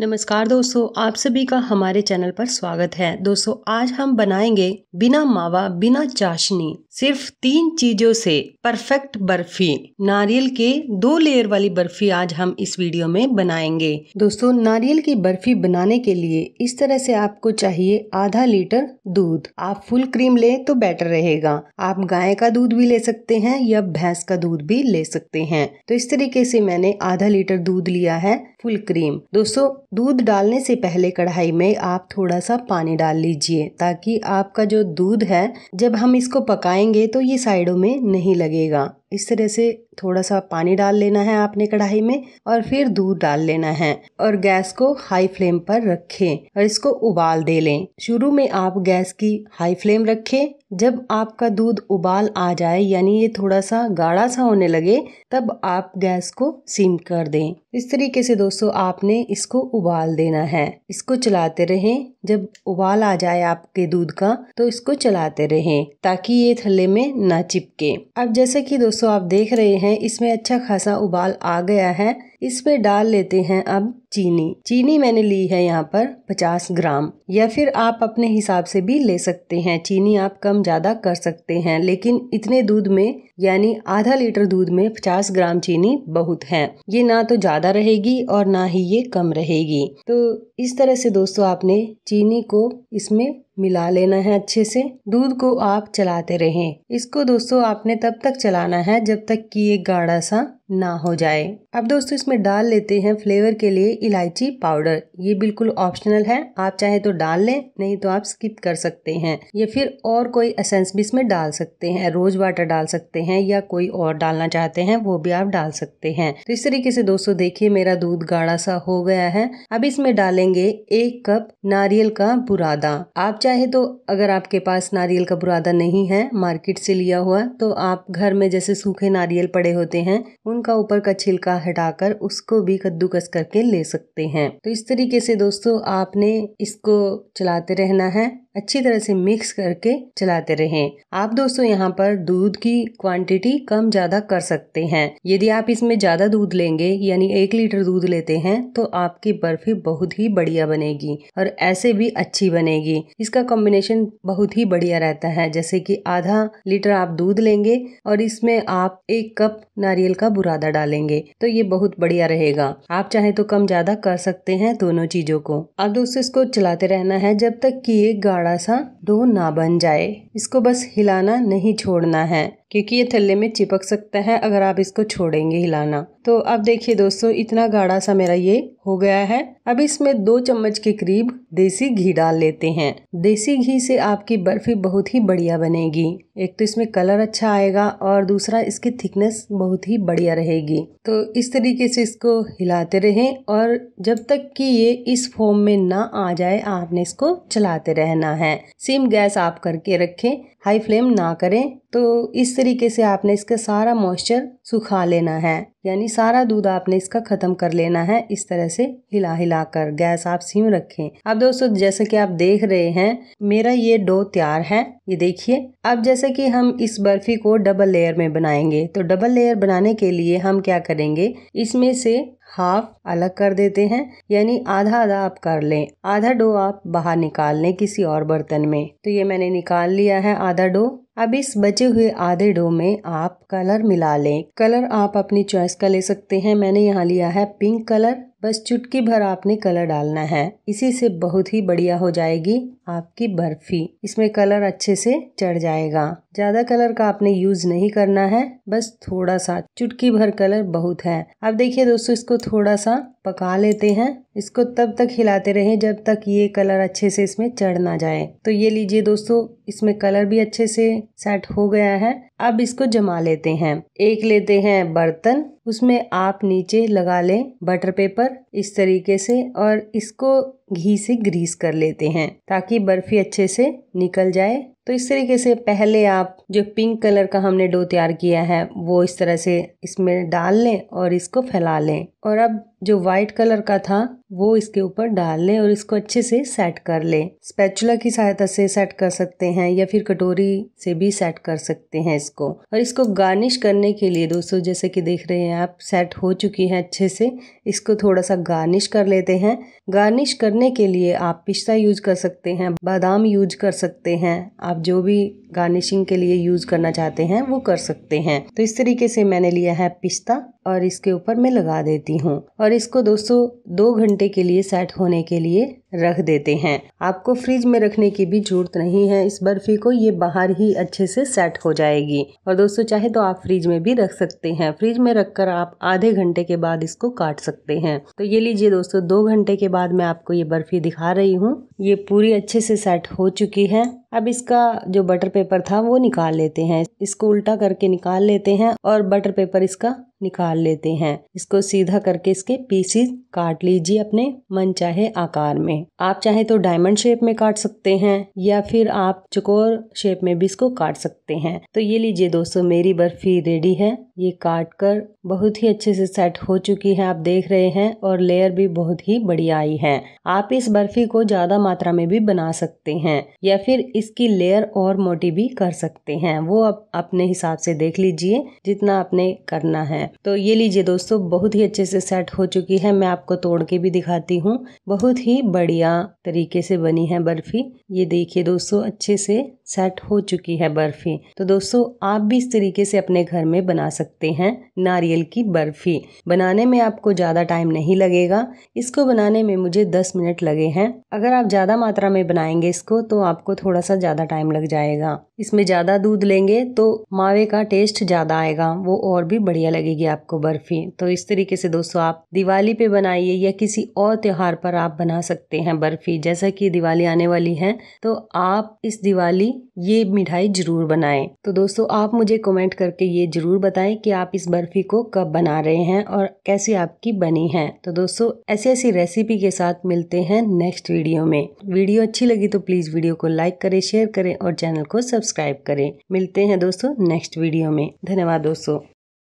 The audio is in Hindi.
नमस्कार दोस्तों आप सभी का हमारे चैनल पर स्वागत है दोस्तों आज हम बनाएंगे बिना मावा बिना चाशनी सिर्फ तीन चीजों से परफेक्ट बर्फी नारियल के दो लेयर वाली बर्फी आज हम इस वीडियो में बनाएंगे दोस्तों नारियल की बर्फी बनाने के लिए इस तरह से आपको चाहिए आधा लीटर दूध आप फुल क्रीम ले तो बेटर रहेगा आप गाय का दूध भी ले सकते हैं या भैंस का दूध भी ले सकते हैं तो इस तरीके से मैंने आधा लीटर दूध लिया है फुल क्रीम दोस्तों दूध डालने से पहले कढ़ाई में आप थोड़ा सा पानी डाल लीजिए ताकि आपका जो दूध है जब हम इसको पकाएंगे तो ये साइडों में नहीं लगेगा इस तरह से थोड़ा सा पानी डाल लेना है आपने कढ़ाई में और फिर दूध डाल लेना है और गैस को हाई फ्लेम पर रखें और इसको उबाल दे लें शुरू में आप गैस की हाई फ्लेम रखें जब आपका दूध उबाल आ जाए यानी ये थोड़ा सा गाढ़ा सा होने लगे तब आप गैस को सीम कर दें इस तरीके से दोस्तों आपने इसको उबाल देना है इसको चलाते रहें जब उबाल आ जाए आपके दूध का तो इसको चलाते रहें ताकि ये थल्ले में ना चिपके अब जैसे कि दोस्तों दोस्तों आप देख रहे हैं इसमें अच्छा खासा उबाल आ गया है इस पे डाल लेते हैं अब चीनी चीनी मैंने ली है यहाँ पर 50 ग्राम या फिर आप अपने हिसाब से भी ले सकते हैं चीनी आप कम ज़्यादा कर सकते हैं लेकिन इतने दूध में यानी आधा लीटर दूध में 50 ग्राम चीनी बहुत है ये ना तो ज़्यादा रहेगी और ना ही ये कम रहेगी तो इस तरह से दोस्तों आपने चीनी को इसमें मिला लेना है अच्छे से दूध को आप चलाते रहें इसको दोस्तों आपने तब तक चलाना है जब तक कि ये गाढ़ा सा ना हो जाए अब दोस्तों इसमें डाल लेते हैं फ्लेवर के लिए इलायची पाउडर ये बिल्कुल ऑप्शनल है आप चाहे तो डाल लें नहीं तो आप स्किप कर सकते हैं या फिर और कोई असेंस भी इसमें डाल सकते हैं रोज वाटर डाल सकते हैं या कोई और डालना चाहते हैं वो भी आप डाल सकते हैं तो इस तरीके से दोस्तों देखिए मेरा दूध गाढ़ा सा हो गया है अब इसमें डालेंगे एक कप नारियल का बुरादा आप चाहे तो अगर आपके पास नारियल का बुरादा नहीं है मार्केट से लिया हुआ तो आप घर में जैसे सूखे नारियल पड़े होते हैं स्पून का ऊपर का छिलका हटाकर उसको भी कद्दूकस करके ले सकते हैं तो इस तरीके से दोस्तों आपने इसको चलाते रहना है अच्छी तरह से मिक्स करके चलाते रहें आप दोस्तों यहाँ पर दूध की क्वांटिटी कम ज़्यादा कर सकते हैं यदि आप इसमें ज़्यादा दूध लेंगे यानी एक लीटर दूध लेते हैं तो आपकी बर्फी बहुत ही बढ़िया बनेगी और ऐसे भी अच्छी बनेगी इसका कॉम्बिनेशन बहुत ही बढ़िया रहता है जैसे कि आधा लीटर आप दूध लेंगे और इसमें आप एक कप नारियल का बुरादा डालेंगे तो ये बहुत बढ़िया रहेगा आप चाहे तो कम ज़्यादा कर सकते हैं दोनों चीज़ों को आप दोस्तों इसको चलाते रहना है जब तक कि ये गाढ़ा बड़ा सा दो ना बन जाए इसको बस हिलाना नहीं छोड़ना है क्योंकि ये थल्ले में चिपक सकता है अगर आप इसको छोड़ेंगे हिलाना तो अब देखिए दोस्तों इतना गाढ़ा सा मेरा ये हो गया है अब इसमें दो चम्मच के करीब देसी घी डाल लेते हैं देसी घी से आपकी बर्फी बहुत ही बढ़िया बनेगी एक तो इसमें कलर अच्छा आएगा और दूसरा इसकी थिकनेस बहुत ही बढ़िया रहेगी तो इस तरीके से इसको हिलाते रहें और जब तक कि ये इस फॉर्म में ना आ जाए आपने इसको चलाते रहना है सिम गैस आप करके रखें हाई फ्लेम ना करें तो इस तरीके से आपने इसका सारा मॉइस्चर सुखा लेना है यानी सारा दूध आपने इसका ख़त्म कर लेना है इस तरह से हिला हिला कर गैस आप सीम रखें अब दोस्तों जैसे कि आप देख रहे हैं मेरा ये डो तैयार है ये देखिए अब जैसे कि हम इस बर्फ़ी को डबल लेयर में बनाएंगे तो डबल लेयर बनाने के लिए हम क्या करेंगे इसमें से हाफ अलग कर देते हैं यानी आधा आधा आप कर लें आधा डो आप बाहर निकाल लें किसी और बर्तन में तो ये मैंने निकाल लिया है आधा डो अब इस बचे हुए आधे डो में आप कलर मिला लें कलर आप अपनी चॉइस का ले सकते हैं मैंने यहाँ लिया है पिंक कलर बस चुटकी भर आपने कलर डालना है इसी से बहुत ही बढ़िया हो जाएगी आपकी बर्फी इसमें कलर अच्छे से चढ़ जाएगा ज्यादा कलर का आपने यूज नहीं करना है बस थोड़ा सा चुटकी भर कलर बहुत है अब देखिए दोस्तों इसको थोड़ा सा पका लेते हैं इसको तब तक हिलाते रहें जब तक ये कलर अच्छे से इसमें चढ़ ना जाए तो ये लीजिए दोस्तों इसमें कलर भी अच्छे से सेट हो गया है अब इसको जमा लेते हैं एक लेते हैं बर्तन उसमें आप नीचे लगा लें बटर पेपर इस तरीके से और इसको घी से ग्रीस कर लेते हैं ताकि बर्फी अच्छे से निकल जाए तो इस तरीके से पहले आप जो पिंक कलर का हमने डो तैयार किया है वो इस तरह से इसमें डाल लें और इसको फैला लें और अब जो व्हाइट कलर का था वो इसके ऊपर डाल लें और इसको अच्छे से सेट कर लें स्पैचुला की सहायता से सेट कर सकते हैं या फिर कटोरी से भी सेट कर सकते हैं इसको और इसको गार्निश करने के लिए दोस्तों जैसे कि देख रहे हैं आप सेट हो चुकी हैं अच्छे से इसको थोड़ा सा गार्निश कर लेते हैं गार्निश करने के लिए आप पिस्ता यूज कर सकते हैं बादाम यूज कर सकते हैं आप जो भी गार्निशिंग के लिए यूज करना चाहते हैं वो कर सकते हैं तो इस तरीके से मैंने लिया है पिस्ता और इसके ऊपर मैं लगा देती हूँ और इसको दोस्तों दो घंटे के लिए सेट होने के लिए रख देते हैं आपको फ्रिज में रखने की भी जरूरत नहीं है इस बर्फी को ये बाहर ही अच्छे से सेट हो जाएगी और दोस्तों चाहे तो आप फ्रिज में भी रख सकते हैं फ्रिज में रखकर आप आधे घंटे के बाद इसको काट सकते हैं तो ये लीजिए दोस्तों दो घंटे के बाद मैं आपको ये बर्फी दिखा रही हूँ ये पूरी अच्छे से सेट हो चुकी है अब इसका जो बटर पेपर था वो निकाल लेते हैं इसको उल्टा करके निकाल लेते हैं और बटर पेपर इसका निकाल लेते हैं इसको सीधा करके इसके पीसीस काट लीजिए अपने मन चाहे आकार में आप चाहे तो डायमंड शेप में काट सकते हैं या फिर आप चकोर शेप में भी इसको काट सकते हैं तो ये लीजिए दोस्तों मेरी बर्फी रेडी है ये काट कर बहुत ही अच्छे से सेट हो चुकी है आप देख रहे हैं और लेयर भी बहुत ही बढ़िया आई है आप इस बर्फी को ज्यादा मात्रा में भी बना सकते हैं या फिर इसकी लेयर और मोटी भी कर सकते हैं वो आप अपने हिसाब से देख लीजिए जितना आपने करना है तो ये लीजिए दोस्तों बहुत ही अच्छे से सेट हो चुकी है मैं आपको तोड़ के भी दिखाती हूँ बहुत ही बड़ी बढ़िया तरीके से बनी है बर्फी ये देखिए दोस्तों अच्छे से सेट हो चुकी है बर्फ़ी तो दोस्तों आप भी इस तरीके से अपने घर में बना सकते हैं नारियल की बर्फ़ी बनाने में आपको ज़्यादा टाइम नहीं लगेगा इसको बनाने में मुझे दस मिनट लगे हैं अगर आप ज़्यादा मात्रा में बनाएंगे इसको तो आपको थोड़ा सा ज़्यादा टाइम लग जाएगा इसमें ज़्यादा दूध लेंगे तो मावे का टेस्ट ज़्यादा आएगा वो और भी बढ़िया लगेगी आपको बर्फ़ी तो इस तरीके से दोस्तों आप दिवाली पे बनाइए या किसी और त्यौहार पर आप बना सकते हैं बर्फ़ी जैसा कि दिवाली आने वाली है तो आप इस दिवाली ये मिठाई जरूर बनाएं तो दोस्तों आप मुझे कमेंट करके ये जरूर बताएं कि आप इस बर्फी को कब बना रहे हैं और कैसी आपकी बनी है तो दोस्तों ऐसी ऐसी रेसिपी के साथ मिलते हैं नेक्स्ट वीडियो में वीडियो अच्छी लगी तो प्लीज वीडियो को लाइक करे शेयर करें और चैनल को सब्सक्राइब करें मिलते हैं दोस्तों नेक्स्ट वीडियो में धन्यवाद दोस्तों